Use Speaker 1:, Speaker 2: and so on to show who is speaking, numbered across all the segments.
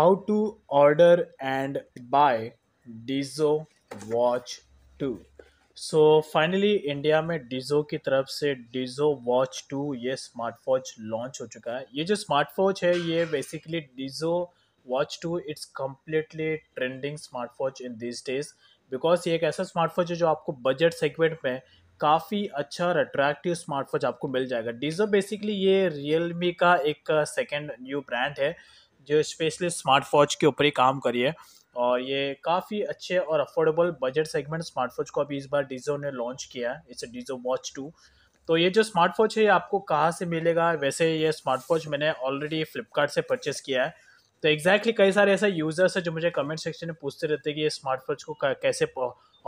Speaker 1: how to order and buy Dizo watch two so finally India में Dizo की तरफ से डीजो वॉच टू ये स्मार्ट वॉच लॉन्च हो चुका है ये जो स्मार्ट वॉच है ये basically Dizo watch two it's completely trending smart watch in this days because ये एक ऐसा स्मार्ट वॉच है जो आपको बजट सेगमेंट में काफ़ी अच्छा और अट्रैक्टिव स्मार्ट वॉच आपको मिल जाएगा डीजो बेसिकली ये रियलमी का एक सेकेंड न्यू ब्रांड है जो स्पेशली स्मार्ट वॉच के ऊपर ही काम करी है और ये काफ़ी अच्छे और affordable budget segment smart watch को अभी इस बार डीजो ने लॉन्च किया है इट्स डीजो वॉच टू तो ये जो स्मार्ट वॉच है ये आपको कहाँ से मिलेगा वैसे ये स्मार्ट वॉच मैंने ऑलरेडी फ्लिपकार्ट से परचेस किया है तो एग्जैक्टली exactly कई सारे ऐसे यूज़र्स हैं जो मुझे कमेंट सेक्शन में पूछते रहते हैं कि ये स्मार्ट वॉच को कैसे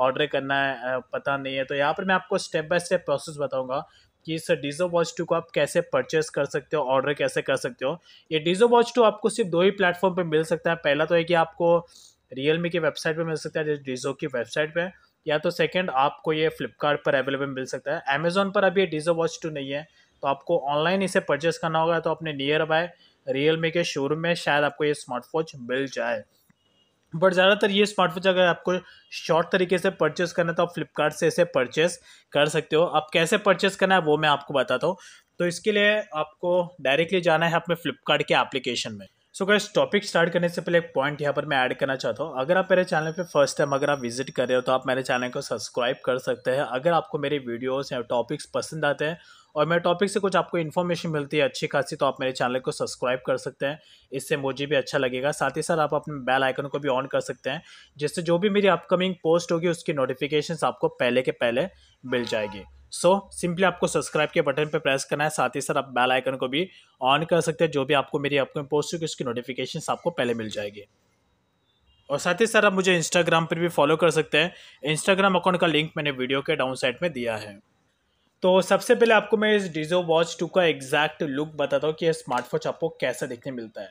Speaker 1: ऑर्डर करना है पता नहीं है तो यहाँ पर मैं आपको स्टेप बाय स्टेप प्रोसेस बताऊंगा कि इस डीजो वॉच टू को आप कैसे परचेस कर सकते हो ऑर्डर कैसे कर सकते हो ये डीजो वॉच टू आपको सिर्फ दो ही प्लेटफॉर्म पे मिल सकता है पहला तो है कि आपको रियलमी की वेबसाइट पे मिल सकता है डीजो की वेबसाइट पे या तो सेकंड आपको ये फ्लिपकार्ट पर अवेलेबल मिल सकता है अमेजोन पर अभी ये डीजो वॉच टू नहीं है तो आपको ऑनलाइन इसे परचेस करना होगा तो अपने नियर बाय रियल के शोरूम में शायद आपको ये स्मार्ट वॉच मिल जाए बट ज़्यादातर ये वॉच अगर आपको शॉर्ट तरीके से परचेस करना है तो आप फ्लिपकार्ट से इसे परचेस कर सकते हो आप कैसे परचेस करना है वो मैं आपको बताता हूँ तो इसके लिए आपको डायरेक्टली जाना है अपने फ्लिपकार्ट के एप्लीकेशन में सो गाइस टॉपिक स्टार्ट करने से पहले एक पॉइंट यहाँ पर मैं ऐड करना चाहता हूँ अगर आप मेरे चैनल पे फर्स्ट टाइम अगर आप विजिट कर रहे हो तो आप मेरे चैनल को सब्सक्राइब कर सकते हैं अगर आपको मेरे वीडियोस या टॉपिक्स पसंद आते हैं और मेरे टॉपिक से कुछ आपको इन्फॉर्मेशन मिलती है अच्छी खासी तो आप मेरे चैनल को सब्सक्राइब कर सकते हैं इससे मुझे भी अच्छा लगेगा साथ ही साथ आप अपने बेल आइकन को भी ऑन कर सकते हैं जिससे जो भी मेरी अपकमिंग पोस्ट होगी उसकी नोटिफिकेशन आपको पहले के पहले मिल जाएगी सो so, सिंपली आपको सब्सक्राइब के बटन पर प्रेस करना है साथ ही साथ आप बेल आइकन को भी ऑन कर सकते हैं जो भी आपको मेरी अपकमिंग पोस्ट होगी उसकी नोटिफिकेशन आपको पहले मिल जाएगी और साथ ही साथ आप मुझे इंस्टाग्राम पर भी फॉलो कर सकते हैं इंस्टाग्राम अकाउंट का लिंक मैंने वीडियो के डाउन साइड में दिया है तो सबसे पहले आपको मैं इस डिजो वॉच टू का एग्जैक्ट लुक बताता हूँ कि यह स्मार्टवॉच आपको कैसा देखने मिलता है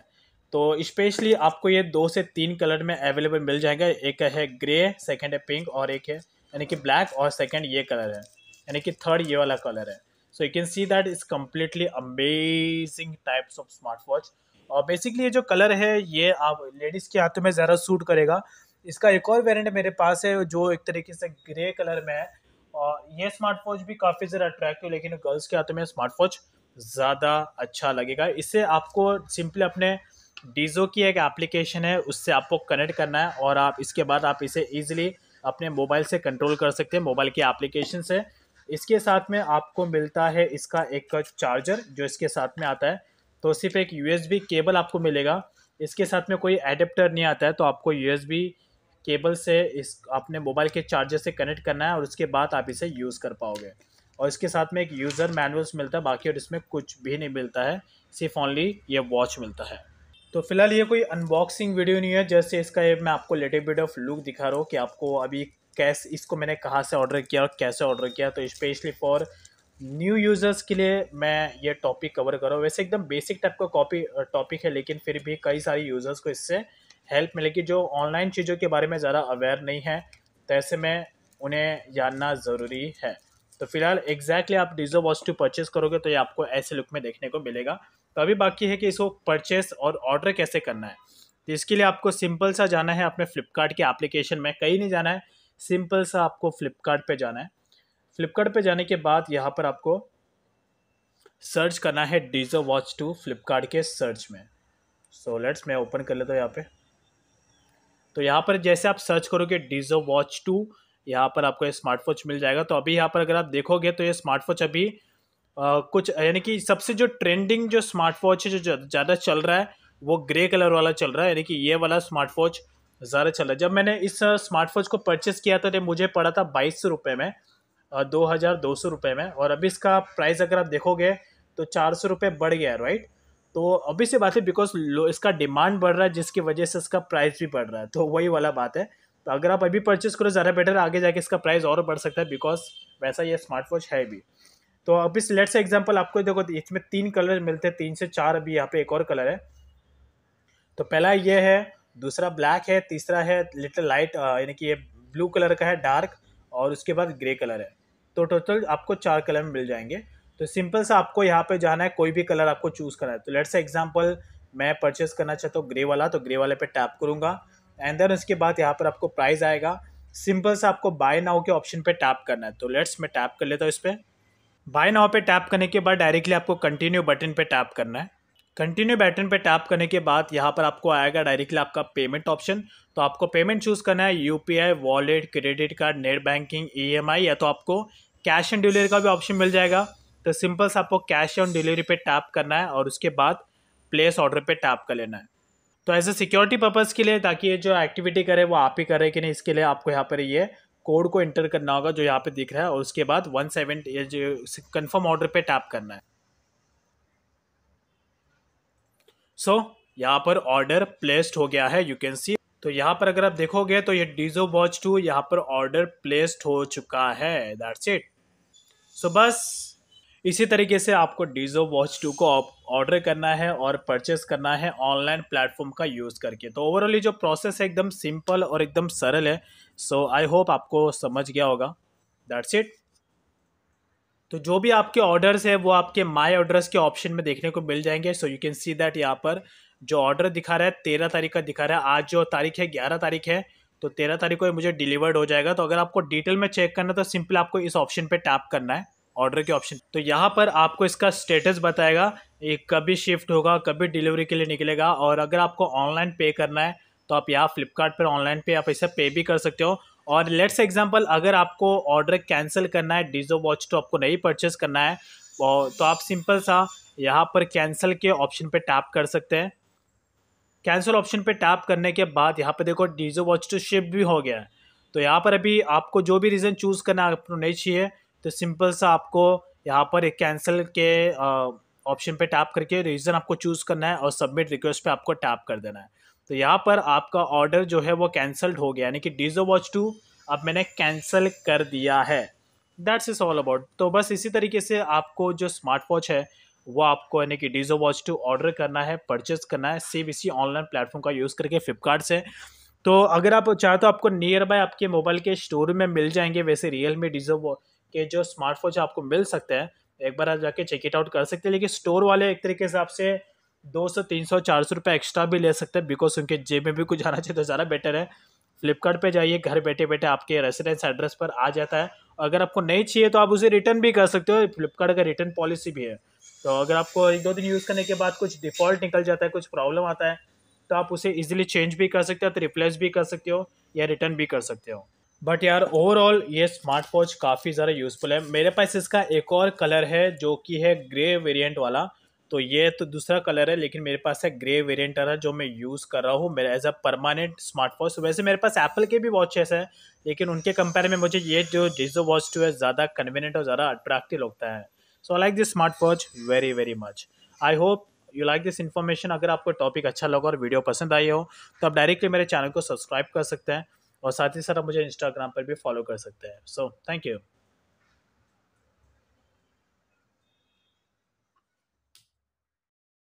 Speaker 1: तो स्पेशली आपको ये दो से तीन कलर में अवेलेबल मिल जाएगा एक है ग्रे सेकेंड है पिंक और एक है यानी कि ब्लैक और सेकेंड ये कलर है यानी कि थर्ड ये वाला कलर है so you can see that is completely amazing types of smart watch और बेसिकली ये जो कलर है ये आप लेडीज़ के हाथों में ज़्यादा सूट करेगा इसका एक और वेरिएंट मेरे पास है जो एक तरीके से ग्रे कलर में है और ये स्मार्ट वॉच भी काफ़ी ज़रा अट्रैक्टिव लेकिन गर्ल्स के हाथों में स्मार्ट वॉच ज़्यादा अच्छा लगेगा इससे आपको सिंपली अपने डीजो की एक एप्लीकेशन है उससे आपको कनेक्ट करना है और आप इसके बाद आप इसे ईजिली अपने मोबाइल से कंट्रोल कर सकते हैं मोबाइल की एप्लीकेशन से इसके साथ में आपको मिलता है इसका एक चार्जर जो इसके साथ में आता है तो सिर्फ एक यूएसबी केबल आपको मिलेगा इसके साथ में कोई एडेप्टर नहीं आता है तो आपको यूएसबी केबल से इस आपने मोबाइल के चार्जर से कनेक्ट करना है और उसके बाद आप इसे यूज़ कर पाओगे और इसके साथ में एक यूज़र मैनुअल्स मिलता है बाकी और इसमें कुछ भी नहीं मिलता है सिर्फ ओनली ये वॉच मिलता है तो फिलहाल ये कोई अनबॉक्सिंग वीडियो नहीं है जैसे इसका ये मैं आपको लेटे बिट ऑफ लुक दिखा रहा हूँ कि आपको अभी कैसे इसको मैंने कहाँ से ऑर्डर किया और कैसे ऑर्डर किया तो स्पेशली फॉर न्यू यूज़र्स के लिए मैं ये टॉपिक कवर कर रहा हूँ वैसे एकदम बेसिक टाइप का कॉपी टॉपिक है लेकिन फिर भी कई सारे यूज़र्स को इससे हेल्प मिलेगी जो ऑनलाइन चीज़ों के बारे में ज़्यादा अवेयर नहीं है तो ऐसे में उन्हें जानना ज़रूरी है तो फिलहाल एग्जैक्टली आप डिजो वॉच टू परचेस करोगे तो ये आपको ऐसे लुक में देखने को मिलेगा तो अभी बाकी है कि इसको परचेस और ऑर्डर कैसे करना है तो इसके लिए आपको सिंपल सा जाना है अपने फ्लिपकार्ट के एप्लीकेशन में कहीं नहीं जाना है सिंपल सा आपको फ्लिपकार्ट पे जाना है फ्लिपकार्ट जाने के बाद यहाँ पर आपको सर्च करना है डीजो वॉच टू फ्लिपकार्ट के सर्च में सो लेट्स मैं ओपन कर लेता हूँ यहाँ पर तो यहाँ पर जैसे आप सर्च करोगे डिजो वॉच टू यहाँ पर आपको ये स्मार्ट वॉच मिल जाएगा तो अभी यहाँ पर अगर आप देखोगे तो ये स्मार्ट वॉच अभी आ, कुछ यानी कि सबसे जो ट्रेंडिंग जो स्मार्ट वॉच है जो ज़्यादा चल रहा है वो ग्रे कलर वाला चल रहा है यानी कि ये वाला स्मार्ट वॉच ज़्यादा चल रहा है जब मैंने इस स्मार्ट वॉच को परचेस किया था तो मुझे पड़ा था बाईस सौ रुपये में दो हज़ार दो सौ रुपये में और अभी इसका प्राइस अगर आप देखोगे तो चार सौ रुपये बढ़ गया है राइट तो अभी से बात है बिकॉज इसका डिमांड बढ़ रहा है जिसकी वजह से इसका प्राइस भी बढ़ रहा है तो वही वाला बात है तो अगर आप अभी परचेस करो ज़्यादा बेटर आगे जाके इसका प्राइस और बढ़ सकता है बिकॉज वैसा ये स्मार्टवॉच है भी तो अब इस लेट्स एग्जाम्पल आपको देखो इसमें तीन कलर मिलते हैं तीन से चार अभी यहाँ पे एक और कलर है तो पहला ये है दूसरा ब्लैक है तीसरा है लिटल लाइट यानी कि ये ब्लू कलर का है डार्क और उसके बाद ग्रे कलर है तो टोटल आपको चार कलर मिल जाएंगे तो सिंपल सा आपको यहाँ पे जाना है कोई भी कलर आपको चूज़ करना है तो लेट्स एग्जाम्पल मैं परचेस करना चाहता हूँ ग्रे वाला तो ग्रे वाले पे टैप करूंगा एंड देन उसके बाद यहाँ पर आपको प्राइस आएगा सिंपल सा आपको बाय नाउ के ऑप्शन पे टैप करना है तो लेट्स मैं टैप कर लेता हूँ इस पर बाय नाउ पे टैप करने के बाद डायरेक्टली आपको कंटिन्यू बटन पे टैप करना है कंटिन्यू बटन पे टैप करने के बाद यहाँ पर आपको आएगा डायरेक्टली आपका पेमेंट ऑप्शन तो आपको पेमेंट चूज़ करना है U wallet credit card net banking ई या तो आपको कैश एंड डिलीवरी का भी ऑप्शन मिल जाएगा तो सिंपल सा आपको कैश ऑन डिलीवरी पे टैप करना है और उसके बाद प्लेस ऑर्डर पे टैप कर लेना है तो एज ए सिक्योरिटी पर्पज़ के लिए ताकि ये जो एक्टिविटी करे वो आप ही करे कि नहीं इसके लिए आपको यहाँ पर ये कोड को एंटर करना होगा जो यहाँ पे दिख रहा है और उसके बाद वन सेवन ये जो कन्फर्म ऑर्डर पे टैप करना है सो so, यहाँ पर ऑर्डर प्लेस्ड हो गया है यू कैन सी तो यहाँ पर अगर आप देखोगे तो ये डीजो वॉच टू यहाँ पर ऑर्डर प्लेस्ड हो चुका है दैट्स इट सो बस इसी तरीके से आपको डीजो वॉच टू को ऑर्डर करना है और परचेस करना है ऑनलाइन प्लेटफॉर्म का यूज़ करके तो ओवरऑल ये जो प्रोसेस है एकदम सिंपल और एकदम सरल है सो आई होप आपको समझ गया होगा दैट्स इट तो जो भी आपके ऑर्डर्स है वो आपके माई ऑर्डर्स के ऑप्शन में देखने को मिल जाएंगे so you can see that यहाँ पर जो ऑर्डर दिखा रहा है तेरह तारीख का दिखा रहा है आज जो तारीख है ग्यारह तारीख है तो तेरह तारीख को मुझे डिलीवर्ड हो जाएगा तो अगर आपको डिटेल में चेक करना है तो सिंपल आपको इस ऑप्शन पर टैप करना है ऑर्डर के ऑप्शन तो यहाँ पर आपको इसका स्टेटस बताएगा ये कभी शिफ्ट होगा कभी डिलीवरी के लिए निकलेगा और अगर आपको ऑनलाइन पे करना है तो आप यहाँ फ्लिपकार्ट पर ऑनलाइन पे आप ऐसा पे भी कर सकते हो और लेट्स एग्जाम्पल अगर आपको ऑर्डर कैंसिल करना है डीजो वॉच तो आपको नहीं परचेस करना है तो आप सिंपल सा यहाँ पर कैंसिल के ऑप्शन पे टैप कर सकते हैं कैंसिल ऑप्शन पे टैप करने के बाद यहाँ पे देखो डीजो वॉच टू शिप भी हो गया है तो यहाँ पर अभी आपको जो भी रीज़न चूज़ करना आपको नहीं चाहिए तो सिंपल सा आपको यहाँ पर एक कैंसिल के ऑप्शन पे टैप करके रीज़न आपको चूज़ करना है और सबमिट रिक्वेस्ट पे आपको टैप कर देना है तो यहाँ पर आपका ऑर्डर जो है वो कैंसल्ड हो गया यानी कि डीजो वॉच टू अब मैंने कैंसिल कर दिया है दैट्स इज ऑल अबाउट तो बस इसी तरीके से आपको जो स्मार्ट वॉच है वो आपको यानी कि डीजो वॉच टू ऑर्डर करना है परचेज करना है सेव इसी ऑनलाइन प्लेटफॉर्म का यूज़ करके फ्लिपकार्ट से तो अगर आप चाहे तो आपको नियर बाय आपके मोबाइल के स्टोर में मिल जाएंगे वैसे रियल मी डीजो के जो स्मार्टफोन आपको मिल सकते हैं एक बार आप जाके चेक इट आउट कर सकते हैं लेकिन स्टोर वाले एक तरीके से आपसे दो सौ तीन सौ चार सौ रुपये एक्स्ट्रा भी ले सकते हैं बिकॉज उनके जेब में भी कुछ आना चाहिए तो ज़्यादा बेटर है फ्लिपकार्ट पे जाइए घर बैठे बैठे आपके रेसिडेंस एड्रेस पर आ जाता है अगर आपको नहीं चाहिए तो आप उसे रिटर्न भी कर सकते हो फ्लिपकार्ट का रिटर्न पॉलिसी भी है तो अगर आपको एक दो दिन यूज़ करने के बाद कुछ डिफ़ॉल्ट निकल जाता है कुछ प्रॉब्लम आता है तो आप उसे ईजिली चेंज भी कर सकते हो तो रिप्लेस भी कर सकते हो या रिटर्न भी कर सकते हो बट यार ओवरऑल ये स्मार्ट वॉच काफ़ी ज़्यादा यूज़फुल है मेरे पास इसका एक और कलर है जो कि है ग्रे वेरिएंट वाला तो ये तो दूसरा कलर है लेकिन मेरे पास है ग्रे वेरिएंट वाला जो मैं यूज़ कर रहा हूँ मेरा as a permanent smart watch वैसे मेरे पास एप्पल के भी वॉचेस हैं लेकिन उनके कंपेयर में मुझे ये जो डिजो वॉच टू है ज़्यादा कन्वीनियंट और ज़्यादा अट्रैक्टिव लगता है so I like this smart watch very very much I hope you like this information अगर आपको टॉपिक अच्छा लगा और वीडियो पसंद आई हो तो आप डायरेक्टली मेरे चैनल को सब्सक्राइब कर सकते हैं और साथ ही साथ आप मुझे इंस्टाग्राम पर भी फॉलो कर सकते हैं सो थैंक यू